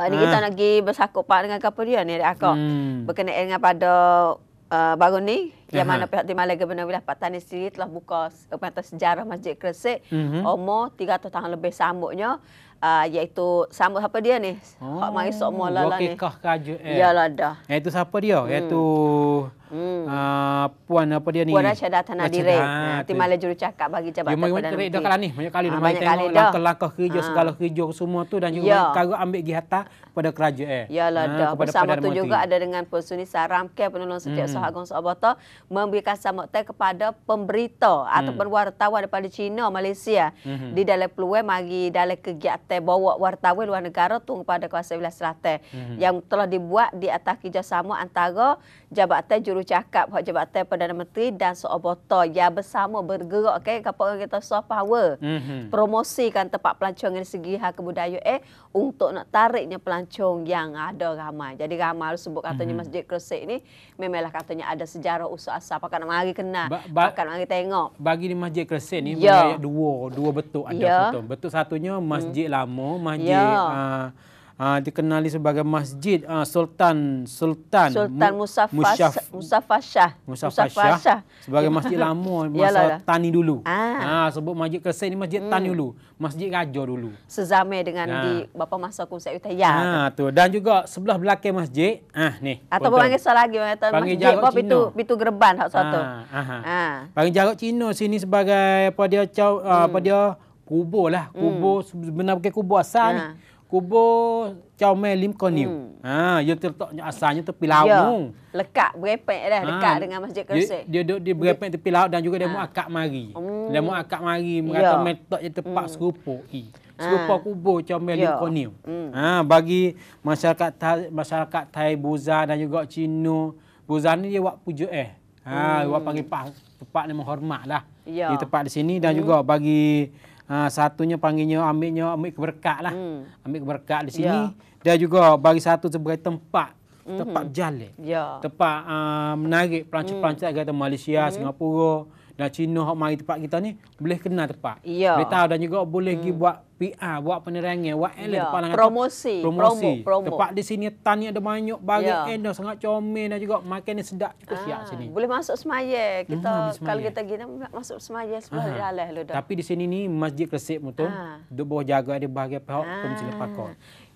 Tak ada ha. kita ah. nak pergi bersakup pak dengan kapal dia ni aku. Hmm. Berkenaan dengan pada uh, baru ni uh-huh. yang mana pihak Timah Lega Benar Wilayah Patani sendiri telah buka pemerintah sejarah Masjid Kresik uh-huh. Mhm. umur 300 tahun lebih sambutnya uh, iaitu sambut siapa dia ni? Hak oh. Mari Sok Mola lah ni. Wakil Kah Kajut. Eh. Yalah dah. Iaitu siapa dia? Hmm. Iaitu... Hmm uh, puan apa dia ni? Puan Rashida Tanadire. Ha, ah, ah, Timbalan jurucakap bagi jabatan ya, Perdana Menteri. Dia main dah kali ni. Banyak kali lah dah main tengok langkah kerja, ha. segala kerja semua tu dan juga ya. kalau ambil pergi hantar pada kerajaan. Eh. Ya lah ha, dah. Bersama tu juga ada dengan Pusuni Saram Care Penolong Setiap hmm. Sohagong Sobota memberikan samaktai kepada pemberita hmm. ataupun wartawan daripada China, Malaysia. Hmm. Di dalam peluang mari dalam kegiatan bawa wartawan luar negara tu kepada kawasan wilayah selatan. Hmm. Yang telah dibuat di atas kerjasama antara jabatan jurucakap kap hak jabatan Perdana Menteri dan seobota yang bersama bergerak ke okay, kapal kita soft power mm-hmm. promosikan tempat pelancong dari segi hak kebudayaan eh untuk nak tariknya pelancong yang ada ramai. Jadi ramai harus sebut katanya mm-hmm. Masjid Kresik ni memanglah katanya ada sejarah usul asal apa kan mari kena ba- ba- mari tengok. Bagi di Masjid Kresik ni yeah. Ya. dua dua betul ada yeah. betul. Betul satunya masjid mm. lama, masjid yeah. Ya. uh, uh, dikenali sebagai masjid uh, Sultan Sultan Sultan Musafas Musyaf, Musafas Shah Musafas sebagai masjid lama masa tani dulu. Ah ha, sebut masjid Kesen ni masjid hmm. tani dulu, masjid raja dulu. Sezame dengan ha. di bapa masa aku Said Utaya. Ha, tu dan juga sebelah belakang masjid ah ha, ni. Atau panggil sel lagi orang kata panggil masjid bapa itu itu gerban hak satu. Ah. Ha, ha. ha. Panggil jarak Cina sini sebagai apa dia caw, hmm. apa dia kubur lah kubur hmm. sebenarnya bukan kubur asal ha. ni kubur Chow Mei Lim Kon Niu. Hmm. Ha, dia terletak asalnya tepi laut ya. tu. Lekat berepek dah dekat ha. dengan Masjid Kerusi. Dia duduk di berepek tepi laut dan juga ha. dia mau akak mari. Hmm. Dia mau akak mari ya. merata ya. metak je tempat hmm. Ha. serupa. Serupa ha. kubur Chow Mei ya. Lim Kon Niu. Ha, bagi masyarakat ta- masyarakat Thai Buza dan juga Cina. Buza ni dia buat pujuk eh. Ha, hmm. dia buat panggil pas. Tempat ni menghormat lah. Ya. Di tempat di sini dan hmm. juga bagi Ha, satunya panggilnya ambilnya ambil keberkat lah. Hmm. Ambil keberkat di ya. sini. Ya. Dan juga bagi satu sebagai tempat. Mm-hmm. Tempat jale. Ya. Tempat uh, menarik pelancar-pelancar hmm. mm. kata Malaysia, mm-hmm. Singapura dan Cina yang mari tempat kita ni. Boleh kenal tempat. Ya. Boleh tahu dan juga boleh mm. buat PR, buat penerangan, buat yeah. Ya, lain depan promosi. promosi. Tempat di sini tani ada banyak bagi yeah. endah sangat comel dan juga makan yang sedap cukup ah, siap sini. Boleh masuk semaya. Mhm, kita hmm, semaya. kalau kita gini masuk semaya sebelah uh-huh. jalan lu dah. Tapi di sini ni Masjid Kresik betul. Ah. Duk bawah jaga ada bahagian pihak ah. pun sila pakar.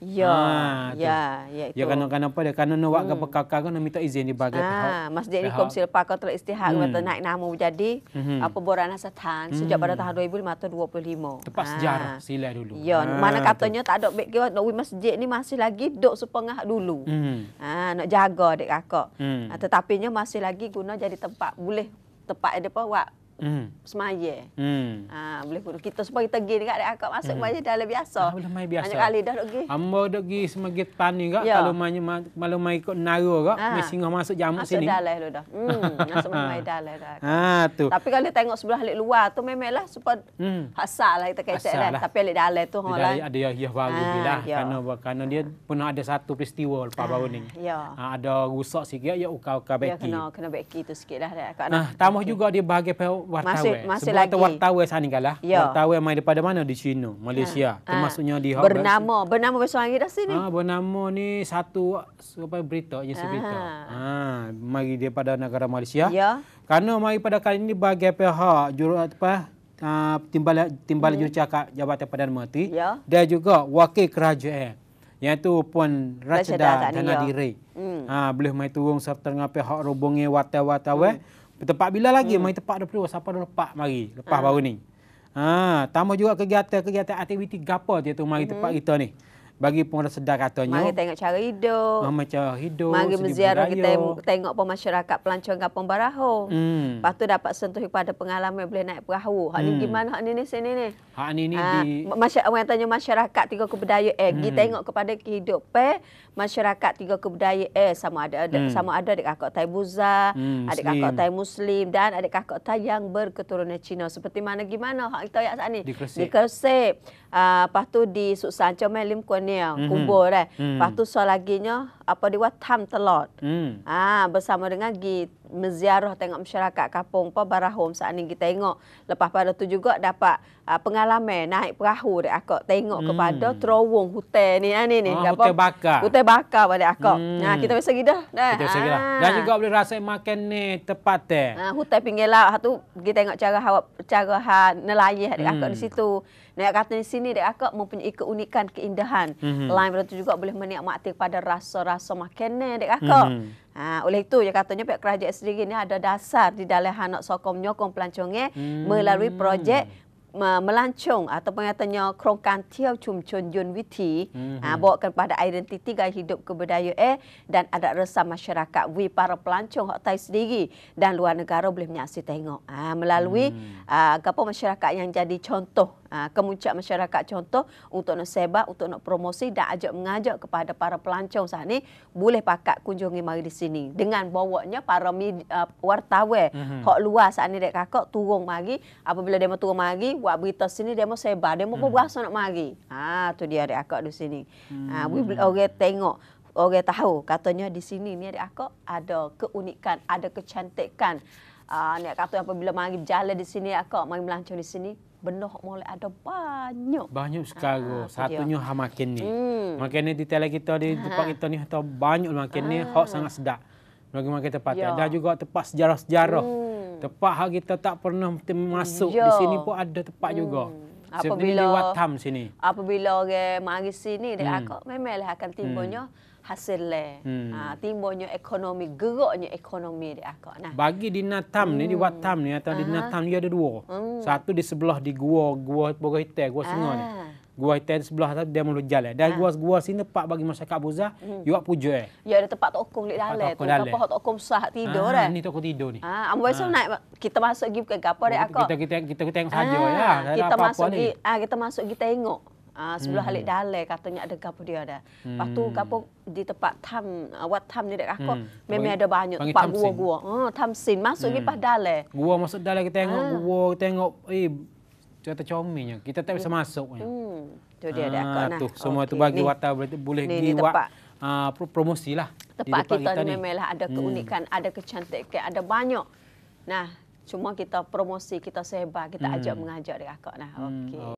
Ya, ah, ya, ya, ya itu. Ya kan? Kan apa dia? Kerana nak buat hmm. apa kakak kan minta izin di bagi ah, Masjid ini kom sila pakar telah istihak hmm. kata naik nama menjadi mhm. apa borana setan sejak pada hmm. tahun 2025. Tepat ah. sejarah sila dulu. Ya, ha, mana katanya tak ada baik kira nak masjid ni masih lagi duk sepengah dulu. Hmm. Ha, nak jaga dek kakak. Hmm. Ha, tetapinya masih lagi guna jadi tempat boleh tempat ada apa buat Hmm. Semaya. Hmm. Ha, boleh kita semua kita pergi dekat adik akak masuk hmm. dah lebih biasa. Ah, belum mai biasa. Banyak kali dah dok pergi. Ambo dok pergi semagi tani gak ya. kalau mai malam mai ikut naru gak ha. mesti ngah masuk jamu masuk sini. Masuk dalam lu dah. Hmm, masuk mai dalam dah. Ah tu. Tapi kalau tengok sebelah alik luar tu memanglah super hmm. hasal lah kita kecek dah. Lah. Tapi alik dalam tu hola. Dalam ada yah-yah baru ha, bilah ya. karena buat karena dia pernah ada satu peristiwa lepas ha. baru ni. Ya. Ha, ada rusak sikit ya uka-uka ya, beki. Ya kena kena beki tu sikitlah dah. Nah, tambah juga dia bahagian wartawan. Masih, masih Sebab lagi. Sebab wartawan sana kalah. Ya. Wartawan main daripada mana? Di China, Malaysia. Ha. Termasuknya di Hong ha. Bernama. Kan? Bernama besok lagi dah sini. Ha, bernama ni satu apa, berita. Ya, si berita. Ha. ha. Mari daripada negara Malaysia. Ya. Kerana mari pada kali ini bagi pihak juru apa, Uh, ha, timbalan timbalan hmm. jurucakap Jabatan Perdana Menteri ya. dan juga wakil kerajaan iaitu Puan Rachida Tanadiri. Ya. Hmm. Uh, boleh mai turun serta dengan pihak rubungi wartawan-wartawan hmm ke tempat bila lagi hmm. mari tempat 20 siapa dah lepak mari lepas hmm. baru ni ha tambah juga kegiatan-kegiatan aktiviti gapo dia tu mari hmm. tempat kita ni bagi pun orang sedar katanya. Mari tengok cara hidup. Mari cara hidup. Mari berziarah kita tengok pun masyarakat pelancong kampung Baraho. Hmm. Lepas tu dapat sentuh kepada pengalaman boleh naik perahu. Hak hmm. ni gimana hak ni ni sini ni? Hak ni ni ha, di... Masyarakat, orang tanya masyarakat tiga kebudaya eh. Hmm. Kita tengok kepada kehidupan masyarakat tiga kebudaya eh. Sama ada ada hmm. sama ada adik kakak Thai Buza, hmm, adik kakak Thai Muslim dan adik kakak Thai yang berketurunan Cina. Seperti mana gimana hak kita yang saat ni? Di Kersik. Di Kersik. Uh, ah, lepas tu di Susan. Cuma Kuan ni mm -hmm. kubur kan. Mm apa dia buat time telot. Hmm. Ah bersama dengan git menziarah tengok masyarakat kampung apa barahom saat ni kita tengok. Lepas pada tu juga dapat uh, pengalaman naik perahu dek akak tengok hmm. kepada terowong hutan ni ah, ni ni oh, apa? Hutan bakar. Hutan bakar pada akak. Hmm. Nah, kita biasa gidah dah. Kita biasa gidah. Ah. Dan juga boleh rasa makan ni tepat teh. Ah hutan pinggir laut tu kita tengok cara hawak cara ha nelayan dek akak di hmm. situ. Nak kata di sini dek akak mempunyai keunikan keindahan. Mm-hmm. Lain berarti juga boleh menikmati pada rasa-rasa makanan dek aku. Mm-hmm. Ha, oleh itu ya katanya pihak kerajaan sendiri ini ada dasar di dalam hak nak sokong nyokong pelancongnya eh, hmm. melalui projek melancong atau penyatanya kerongkan tiaw cum yun witi mm-hmm. Ha, bawa kepada identiti gaya hidup kebudayaan eh, dan adat resah masyarakat wi para pelancong hak tai sendiri dan luar negara boleh menyaksi tengok aa, ha, melalui mm. aa, ha, apa masyarakat yang jadi contoh Ha, kemuncak masyarakat contoh untuk nak sebab, untuk nak promosi dan ajak mengajak kepada para pelancong saat ini boleh pakat kunjungi mari di sini dengan bawanya para media, uh, wartawan mm -hmm. hak luar saat ini dek kakak turun mari apabila dia turun mari buat berita sini dia mau sebar dia mau mm. berasa nak mari ha tu dia dek kakak di sini ha mm -hmm. orang tengok orang tahu katanya di sini ni dek aku ada keunikan ada kecantikan Uh, ni kata apabila mari berjalan di sini aku mari melancong di sini benda hak mulai ada banyak. Banyak sekarang. Ah, Satunya hak makin ni. Hmm. Makin ni di tele kita, di ah. tempat kita ni, atau banyak lah makin ah. ni, hak ah. sangat sedap. Bagaimana kita tempat ya. Ada juga tempat sejarah-sejarah. Hmm. Tempat hak kita tak pernah masuk. Ya. Di sini pun ada tepat hmm. juga. Apabila, di Watam sini. Apabila orang mari sini, hmm. dia akan memang lah akan timbulnya. Hmm hasil le. Hmm. Ha, ah, timbunya ekonomi, geroknya ekonomi dia akak. Nah. Bagi di Natam ni, di Watam hmm. ni, atau Aha. di Natam ni ada dua. Hmm. Satu di sebelah di gua, gua Pogoh Hitai, gua Sengah ah. ni. Gua Hitai di sebelah dia mula jalan. Dan ha. Ah. gua-gua sini tempat bagi masyarakat Buzah, hmm. juga puja eh. Ya, ada tempat tokong di dalam. Tempat dalam. Tempat tokong sah tidur ah, eh. Ini tokong tidur ni. Ah, Amboi ah. naik kita masuk pergi ke apa dia akak? Kita, kita, kita, ya. ah, kita, kita tengok sahaja ah. lah. Kita, masuk, ni. ah, kita masuk pergi tengok. Uh, ah, sebelum hmm. halik dalai katanya ada kapu dia ada. Hmm. Lepas tu kapu hmm. di tempat tam, ah, wat tam ni dekat aku, hmm. memang ada banyak tempat gua-gua. Oh ah, tam sin, masuk hmm. pergi dalai. Gua masuk dalai kita tengok, uh. gua kita tengok, eh, cerita comelnya. Kita tak bisa hmm. masuk. Hmm. Tu dia ada aku. Nah. Tu, semua okay. tu bagi wata boleh, boleh ni, Uh, promosi lah. Tempat, di tempat kita, kita ni memanglah ada hmm. keunikan, hmm. ada kecantikan, ada banyak. Nah, cuma kita promosi, kita sebar, kita hmm. ajak mengajak dekat kakak. Nah, okay. Hmm.